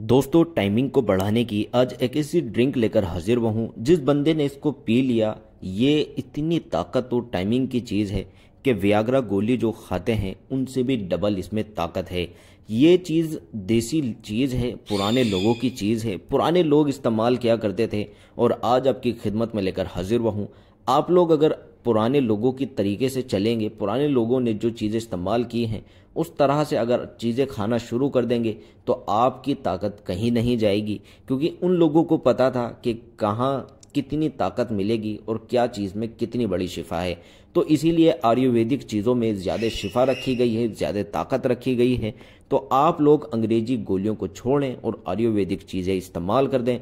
दोस्तों टाइमिंग को बढ़ाने की आज एक ऐसी ड्रिंक लेकर हाजिर हुआ हूँ जिस बंदे ने इसको पी लिया ये इतनी ताकत और टाइमिंग की चीज़ है कि व्यागरा गोली जो खाते हैं उनसे भी डबल इसमें ताकत है ये चीज़ देसी चीज़ है पुराने लोगों की चीज़ है पुराने लोग इस्तेमाल किया करते थे और आज आपकी खिदमत में लेकर हाजिर हुआ हूँ आप लोग अगर पुराने लोगों की तरीके से चलेंगे पुराने लोगों ने जो चीज़ें इस्तेमाल की हैं उस तरह से अगर चीज़ें खाना शुरू कर देंगे तो आपकी ताकत कहीं नहीं जाएगी क्योंकि उन लोगों को पता था कि कहाँ कितनी ताकत मिलेगी और क्या चीज़ में कितनी बड़ी शिफा है तो इसीलिए आयुर्वेदिक चीज़ों में ज़्यादा शिफा रखी गई है ज़्यादा ताकत रखी गई है तो आप लोग अंग्रेजी गोलियों को छोड़ें और आयुर्वेदिक चीज़ें इस्तेमाल कर दें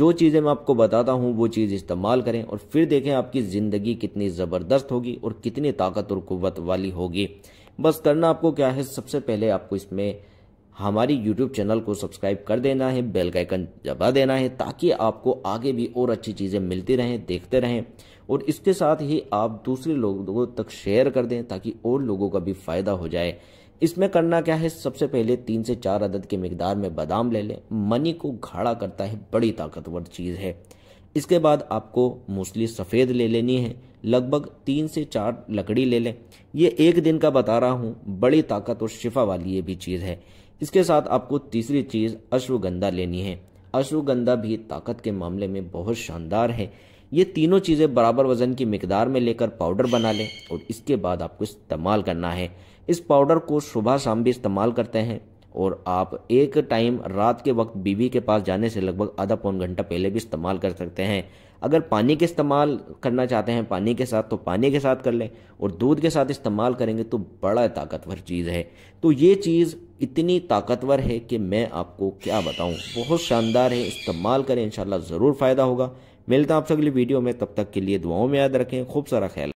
जो चीज़ें मैं आपको बताता हूँ वो चीज़ इस्तेमाल करें और फिर देखें आपकी ज़िंदगी कितनी ज़बरदस्त होगी और कितनी ताकत और कुत वाली होगी बस करना आपको क्या है सबसे पहले आपको इसमें हमारी यूट्यूब चैनल को सब्सक्राइब कर देना है बेल का आइकन दबा देना है ताकि आपको आगे भी और अच्छी चीज़ें मिलती रहें देखते रहें और इसके साथ ही आप दूसरे लोगों तक शेयर कर दें ताकि और लोगों का भी फ़ायदा हो जाए इसमें करना क्या है सबसे पहले तीन से चार अदद के मकदार में बादाम ले लें मनी को घाड़ा करता है बड़ी ताकतवर चीज़ है इसके बाद आपको मूसली सफ़ेद ले लेनी है लगभग तीन से चार लकड़ी ले लें ये एक दिन का बता रहा हूँ बड़ी ताकत और शिफा वाली ये भी चीज़ है इसके साथ आपको तीसरी चीज़ अश्वगंधा लेनी है अश्वगंधा भी ताकत के मामले में बहुत शानदार है ये तीनों चीज़ें बराबर वज़न की मकदार में लेकर पाउडर बना लें और इसके बाद आपको इस्तेमाल करना है इस पाउडर को सुबह शाम भी इस्तेमाल करते हैं और आप एक टाइम रात के वक्त बीवी के पास जाने से लगभग आधा पौन घंटा पहले भी इस्तेमाल कर सकते हैं अगर पानी के इस्तेमाल करना चाहते हैं पानी के साथ तो पानी के साथ कर लें और दूध के साथ इस्तेमाल करेंगे तो बड़ा ताकतवर चीज़ है तो ये चीज़ इतनी ताकतवर है कि मैं आपको क्या बताऊँ बहुत शानदार है इस्तेमाल करें इन ज़रूर फ़ायदा होगा मिलता आपसे अगली वीडियो में तब तक के लिए दुआओं में याद रखें खूब सारा ख्याल